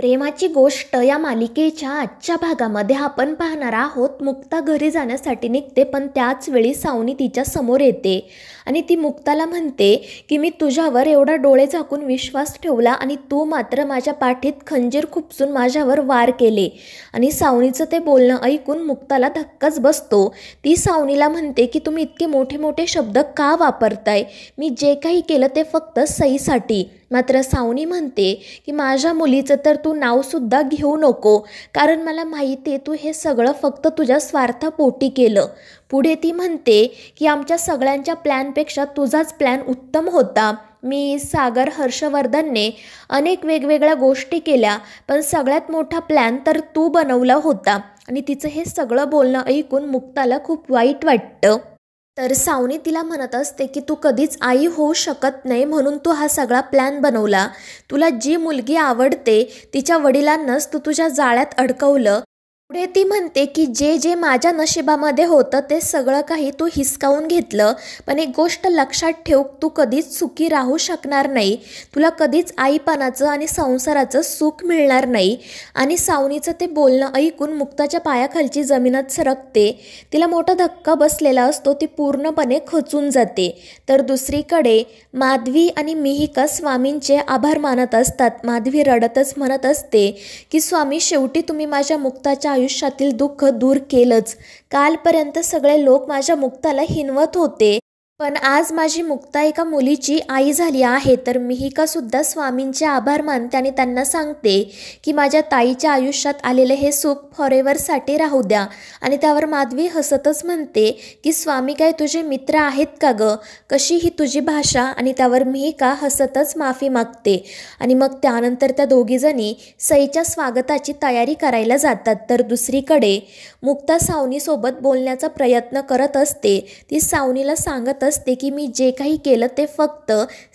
प्रेमाची गोष्ट या मालिकेच्या आजच्या भागामध्ये आपण पाहणार आहोत मुक्ता घरी जाण्यासाठी निघते पण त्याच वेळी सावनी तिच्या समोर येते आणि ती मुक्ताला म्हणते की मी तुझ्यावर एवढा डोळे झाकून विश्वास ठेवला आणि तू मात्र माझ्या पाठीत खंजीर खुपसून माझ्यावर वार केले आणि सावनीचं ते बोलणं ऐकून मुक्ताला धक्काच बसतो ती सावनीला म्हणते की तुम्ही इतके मोठे मोठे शब्द का वापरताय मी जे काही केलं ते फक्त सईसाठी मात्र सावनी म्हणते की माझ्या मुलीचं तर तू नावसुद्धा घेऊ नको कारण मला माहिती आहे तू हे सगळं फक्त तुझ्या स्वार्थापोटी केलं पुढे ती म्हणते की आमच्या सगळ्यांच्या प्लॅन प्लॅनपेक्षा तुझाच प्लॅन उत्तम होता मी सागर हर्षवर्धनने अनेक वेगवेगळ्या गोष्टी केल्या पण सगळ्यात मोठा प्लॅन तर तू बनवला होता आणि तिचं हे सगळं बोलणं ऐकून मुक्ताला खूप वाईट वाटतं तर सावनी तिला म्हणत असते की तू कधीच आई होऊ शकत नाही म्हणून तू हा सगळा प्लॅन बनवला तुला जी मुलगी आवडते तिच्या वडिलांनाच तू तुझ्या जाळ्यात अडकवलं पुढे ती म्हणते की जे जे माझ्या नशिबामध्ये होतं ते सगळं काही तू हिसकावून घेतलं पण एक गोष्ट लक्षात ठेव तू कधीच सुखी राहू शकणार नाही तुला कधीच आईपणाचं आणि संसाराचं सुख मिळणार नाही आणि सावनीचं ते बोलणं ऐकून मुक्ताच्या पायाखालची जमीनच सरकते तिला मोठा धक्का बसलेला असतो ती पूर्णपणे खचून जाते तर दुसरीकडे माधवी आणि मिहिका स्वामींचे आभार मानत असतात माधवी रडतच म्हणत असते की स्वामी शेवटी तुम्ही माझ्या मुक्ताच्या आयुष्यातील दुःख दूर केलंच कालपर्यंत सगळे लोक माझ्या मुक्ताला हिनवत होते पण आज माझी मुक्ता एका मुलीची आई झाली आहे तर सुद्धा स्वामींचे आभार मानते आणि त्यांना सांगते की माझ्या ताईच्या आयुष्यात आलेले हे सुख फॉरेवरसाठी राहू द्या आणि त्यावर माधवी हसतच म्हणते की स्वामी काय तुझे मित्र आहेत का ग कशी ही तुझी भाषा आणि त्यावर मिहिका हसतच माफी मागते आणि मग त्यानंतर त्या दोघीजणी सईच्या स्वागताची तयारी करायला जातात तर दुसरीकडे मुक्ता सावनीसोबत बोलण्याचा प्रयत्न करत असते ती सावनीला सांगत असते की मी जे काही केलं ते फक्त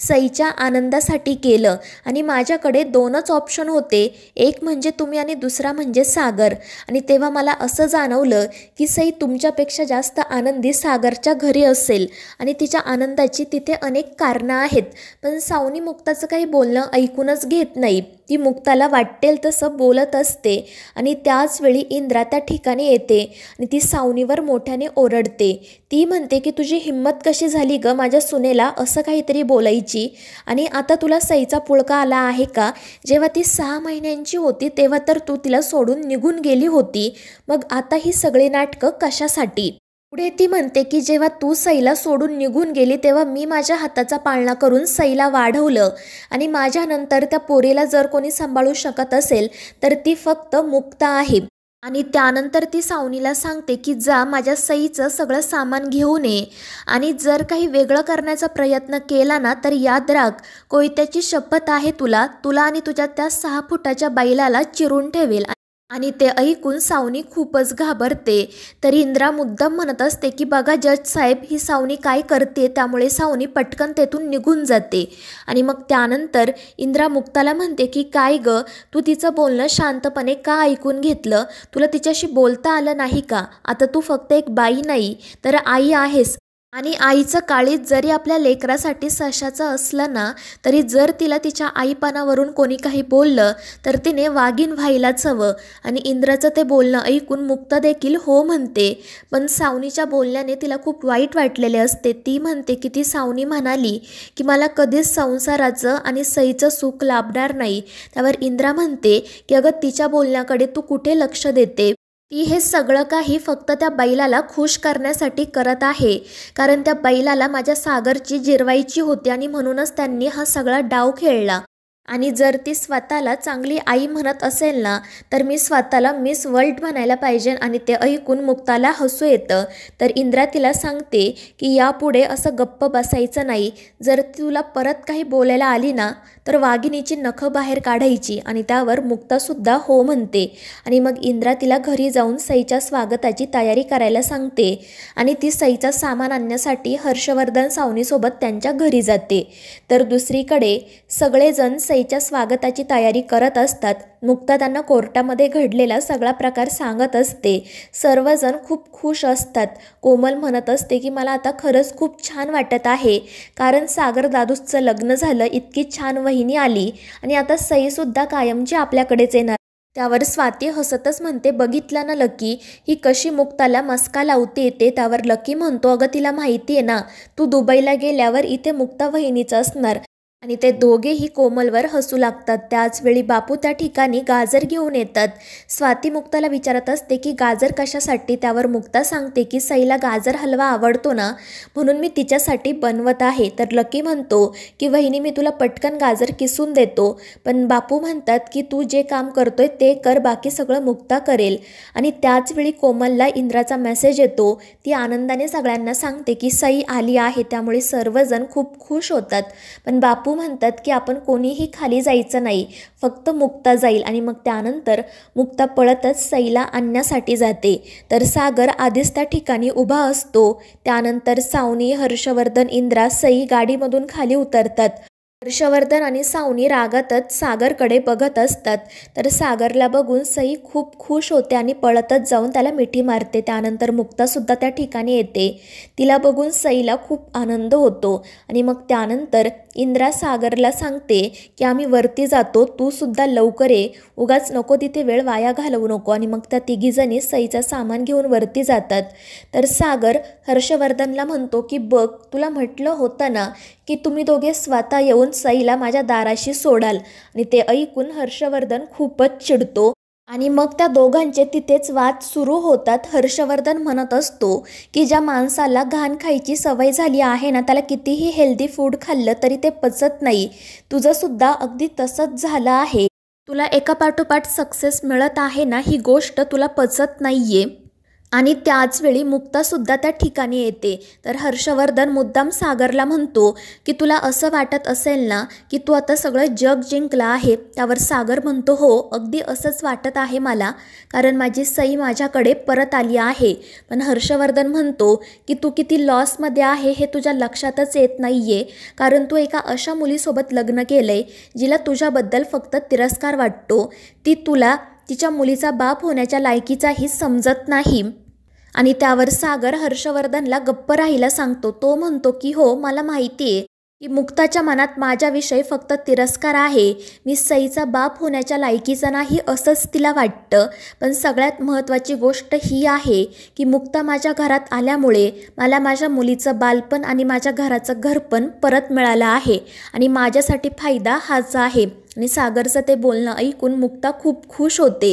सईच्या आनंदासाठी केलं आणि माझ्याकडे दोनच ऑप्शन होते एक म्हणजे तुम्ही आणि दुसरा म्हणजे सागर आणि तेव्हा मला असं जाणवलं की सई तुमच्यापेक्षा जास्त आनंदी सागरच्या घरी असेल आणि तिच्या आनंदाची तिथे अनेक कारणं आहेत पण सावनी मुक्ताचं काही बोलणं ऐकूनच घेत नाही ती मुक्ताला वाटेल तसं बोलत असते आणि त्याचवेळी इंद्रा त्या ठिकाणी येते आणि ती सावनीवर मोठ्याने ओरडते ती म्हणते की तुझी हिंमत कशी झाली ग माझ्या सुनेला असं काहीतरी बोलायची आणि आता तुला सईचा पुळका आला आहे का जेव्हा ती सहा महिन्यांची होती तेव्हा तर तू तिला सोडून निघून गेली होती मग आता ही सगळी नाटकं कशासाठी पुढे ती म्हणते की जेव्हा तू सईला सोडून निघून गेली तेव्हा मी माझ्या हाताचा पाळणा करून सैला वाढवलं आणि माझ्यानंतर त्या पोरीला जर कोणी सांभाळू शकत असेल तर ती फक्त मुक्त आहे आणि त्यानंतर ती सावनीला सांगते की जा माझ्या सईचं सगळं सामान घेऊन ये आणि जर काही वेगळं करण्याचा प्रयत्न केला ना तर याद राख कोयत्याची शपथ आहे तुला तुला आणि तुझ्या त्या सहा फुटाच्या बैलाला चिरून ठेवेल आणि ते ऐकून सावनी खूपच घाबरते तर इंद्रा मुद्दाम म्हणत असते की बघा जज साहेब ही सावनी काय करते त्यामुळे सावनी पटकन तेथून निघून जाते आणि मग त्यानंतर इंद्रा मुक्ताला म्हणते की काय ग तू तिचं बोलणं शांतपणे का ऐकून घेतलं तुला तिच्याशी बोलता आलं नाही का आता तू फक्त एक बाई नाही तर आई आहेस आणि आईचं काळीज जरी आपल्या लेकरासाठी सशाचं असलं ना तरी जर तिला तिच्या आईपानावरून कोणी काही बोललं तर तिने वागीन व्हायलाच हवं आणि इंद्राचं ते बोलणं ऐकून मुक्त देखील हो म्हणते पण सावनीच्या बोलण्याने तिला खूप वाईट वाटलेले असते ती म्हणते की ती सावनी म्हणाली की मला कधीच संसाराचं आणि सईचं सुख लाभणार नाही त्यावर इंद्रा म्हणते की अगं तिच्या बोलण्याकडे तू कुठे लक्ष देते ती हे सगळं काही फक्त त्या बैलाला खुश करण्यासाठी करत आहे कारण त्या बैलाला माझ्या सागरची जिरवायची होती आणि म्हणूनच त्यांनी हा सगळा डाव खेळला आणि जर ती स्वतःला चांगली आई म्हणत असेल ना तर मी स्वतःला मिस वर्ल्ड म्हणायला पाहिजे आणि ते ऐकून मुक्ताला हसू येतं तर इंद्रा तिला सांगते की यापुढे असं गप्प बसायचं नाही जर तुला परत काही बोलायला आली ना तर वाघिणीची नखं बाहेर काढायची आणि त्यावर मुक्तासुद्धा हो म्हणते आणि मग इंद्रा तिला घरी जाऊन सईच्या स्वागताची तयारी करायला सांगते आणि ती सईचा सामान आणण्यासाठी हर्षवर्धन सावनीसोबत त्यांच्या घरी जाते तर दुसरीकडे सगळेजण सई सईच्या स्वागताची तयारी करत असतात मुक्ता त्यांना कोर्टामध्ये घडलेला सगळा प्रकार सांगत असते सर्वजण खूप खुश असतात कोमल म्हणत असते की मला आता खरंच खूप छान वाटत आहे कारण सागर दादूचं लग्न झालं इतकी छान वहिनी आली आणि आता सईसुद्धा कायमची आपल्याकडेच येणार त्यावर स्वाती हसतच म्हणते बघितला ना लकी ही कशी मुक्ताला मस्का लावते येते त्यावर लकी म्हणतो अगं तिला माहिती आहे ना तू दुबईला गेल्यावर इथे मुक्ता वहिनीचं असणार आणि ते दोघेही कोमलवर हसू लागतात त्याचवेळी बापू त्या ठिकाणी गाजर घेऊन येतात स्वाती मुक्ताला विचारत असते की गाजर कशासाठी त्यावर मुक्ता सांगते की सईला गाजर हलवा आवडतो ना म्हणून मी तिच्यासाठी बनवत आहे तर लकी म्हणतो की वहिनी मी तुला पटकन गाजर किसून देतो पण बापू म्हणतात की तू जे काम करतोय ते कर बाकी सगळं मुक्ता करेल आणि त्याचवेळी कोमलला इंद्राचा मेसेज येतो ती आनंदाने सगळ्यांना सांगते की सई आली आहे त्यामुळे सर्वजण खूप खुश होतात पण बापू बापू म्हणतात की आपण कोणीही खाली जायचं नाही फक्त मुक्ता जाईल आणि मग त्यानंतर मुक्ता पळतच सईला आणण्यासाठी जाते तर सागर आधीच त्या ठिकाणी उभा असतो त्यानंतर सावनी हर्षवर्धन इंद्रा सई गाडीमधून खाली उतरतात हर्षवर्धन आणि सावनी रागातच सागरकडे बघत असतात तर सागरला बघून सई खूप खुश होते आणि पळतच जाऊन त्याला मिठी मारते त्यानंतर मुक्तासुद्धा त्या ठिकाणी येते तिला बघून सईला खूप आनंद होतो आणि मग त्यानंतर इंद्रा सागरला सांगते की आम्ही वरती जातो तू सुद्धा लवकर ये उगाच नको तिथे वेळ वाया घालवू नको आणि मग त्या तिघीजणी सईचा सामान घेऊन वरती जातात तर सागर हर्षवर्धनला म्हणतो की बघ तुला म्हटलं होतं ना की तुम्ही दोघे स्वतः येऊन घेऊन सईला माझ्या दाराशी सोडाल आणि ते ऐकून हर्षवर्धन खूपच चिडतो आणि मग त्या दोघांचे तिथेच वाद सुरू होतात हर्षवर्धन म्हणत असतो की ज्या माणसाला घाण खायची सवय झाली आहे ना त्याला कितीही हेल्दी फूड खाल्लं तरी ते पचत नाही तुझंसुद्धा अगदी तसंच झालं आहे तुला एकापाठोपाठ सक्सेस मिळत आहे ना ही गोष्ट तुला पचत नाही आणि त्याचवेळी मुक्तासुद्धा त्या ठिकाणी येते तर हर्षवर्धन मुद्दाम सागरला म्हणतो की तुला असं वाटत असेल ना की तू आता सगळं जग जिंकला आहे त्यावर सागर म्हणतो हो अगदी असंच वाटत आहे मला कारण माझी सई माझ्याकडे परत आली आहे पण हर्षवर्धन म्हणतो की तू किती लॉसमध्ये आहे हे तुझ्या लक्षातच येत नाही आहे कारण तू एका अशा मुलीसोबत लग्न केलं आहे जिला तुझ्याबद्दल फक्त तिरस्कार वाटतो ती तुला तिच्या मुलीचा बाप होण्याच्या लायकीचाही समजत नाही आणि त्यावर सागर हर्षवर्धनला गप्प राहायला सांगतो तो म्हणतो की हो मला माहिती आहे की मुक्ताच्या मनात माझ्याविषयी फक्त तिरस्कार आहे मी सईचा बाप होण्याच्या लायकीचा नाही असंच तिला वाटतं पण सगळ्यात महत्त्वाची गोष्ट ही आहे की मुक्ता माझ्या घरात आल्यामुळे मला माझ्या मुलीचं बालपण आणि माझ्या घराचं घरपण परत मिळालं आहे आणि माझ्यासाठी फायदा हाच आहे आणि सागरचं ते बोलणं ऐकून मुक्ता खूप खुश होते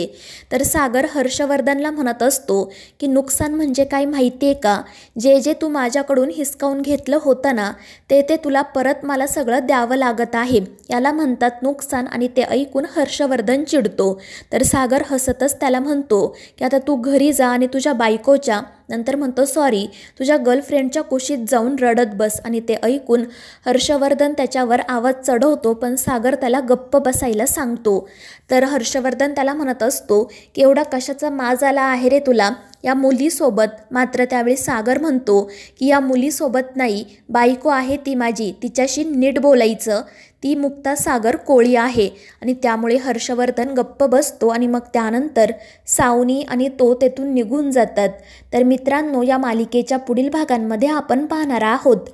तर सागर हर्षवर्धनला म्हणत असतो की नुकसान म्हणजे काय माहिती आहे का जे जे तू माझ्याकडून हिसकावून घेतलं होतं ना ते ते तुला परत मला सगळं द्यावं लागत आहे याला म्हणतात नुकसान आणि ते ऐकून हर्षवर्धन चिडतो तर सागर हसतच त्याला म्हणतो की आता तू घरी जा आणि तुझ्या बायकोच्या नंतर म्हणतो सॉरी तुझ्या गर्लफ्रेंडच्या कुशीत जाऊन रडत बस आणि ते ऐकून हर्षवर्धन त्याच्यावर आवाज चढवतो पण सागर त्याला गप्प बसायला सांगतो तर हर्षवर्धन त्याला म्हणत असतो की एवढा कशाचा माज आला आहे रे तुला या मुलीसोबत मात्र त्यावेळी सागर म्हणतो की या मुलीसोबत नाही बायको आहे ती माझी तिच्याशी नीट बोलायचं ती मुक्ता सागर कोळी आहे आणि त्यामुळे हर्षवर्धन गप्प बसतो आणि मग त्यानंतर सावनी आणि तो तेथून निघून जातात तर मित्रांनो या मालिकेच्या पुढील भागांमध्ये आपण पाहणार आहोत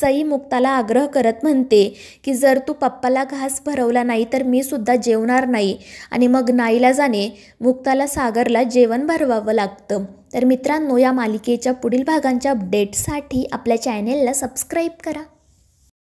सई मुक्ताला आग्रह करत म्हणते की जर तू पप्पाला घास भरवला नाही तर मी सुद्धा जेवणार नाही आणि मग नाईला जाणे मुक्ताला सागरला जेवण भरवावं लागतं तर मित्रांनो या मालिकेच्या पुढील भागांच्या अपडेटसाठी आपल्या चॅनेलला सबस्क्राईब करा